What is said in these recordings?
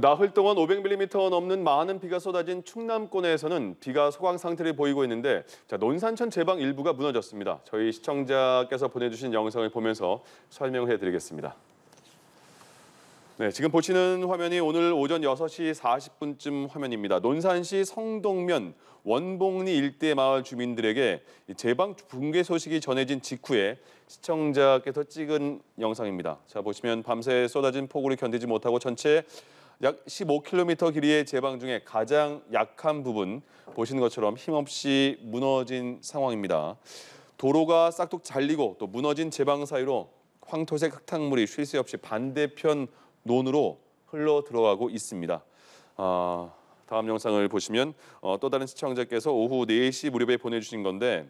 나흘 동안 500mm 넘는 많은 비가 쏟아진 충남권에서는 비가 소강 상태를 보이고 있는데 자, 논산천 제방 일부가 무너졌습니다. 저희 시청자께서 보내주신 영상을 보면서 설명해 드리겠습니다. 네, 지금 보시는 화면이 오늘 오전 6시 40분쯤 화면입니다. 논산시 성동면 원봉리 일대 마을 주민들에게 제방 붕괴 소식이 전해진 직후에 시청자께서 찍은 영상입니다. 자, 보시면 밤새 쏟아진 폭우를 견디지 못하고 전체 약 15km 길이의 제방 중에 가장 약한 부분 보시는 것처럼 힘없이 무너진 상황입니다. 도로가 싹둑 잘리고 또 무너진 제방 사이로 황토색 흙탕물이 쉴 새 없이 반대편 논으로 흘러 들어가고 있습니다. 아, 다음 영상을 보시면 어, 또 다른 시청자께서 오후 4시 무렵에 보내주신 건데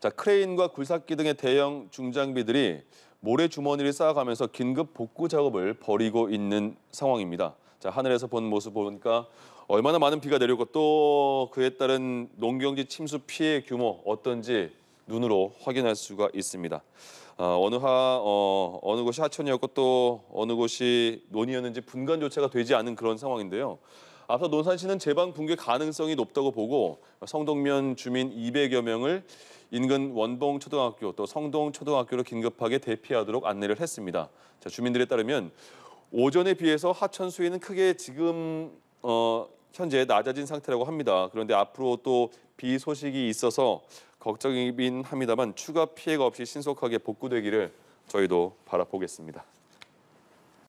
자 크레인과 굴삭기 등의 대형 중장비들이 모래주머니를 쌓아가면서 긴급 복구 작업을 벌이고 있는 상황입니다. 자, 하늘에서 본 모습 보니까 얼마나 많은 비가 내리고 또 그에 따른 농경지 침수 피해 규모 어떤지 눈으로 확인할 수가 있습니다. 어, 어느 하 어, 어느 곳이 하천이었고 또 어느 곳이 논이었는지 분간 조차가 되지 않은 그런 상황인데요. 앞서 논산시는 제방 붕괴 가능성이 높다고 보고 성동면 주민 200여 명을 인근 원봉 초등학교 또 성동 초등학교로 긴급하게 대피하도록 안내를 했습니다. 자, 주민들에 따르면 오전에 비해서 하천 수위는 크게 지금 어, 현재 낮아진 상태라고 합니다. 그런데 앞으로 또 비 소식이 있어서 걱정이긴 합니다만 추가 피해가 없이 신속하게 복구되기를 저희도 바라보겠습니다.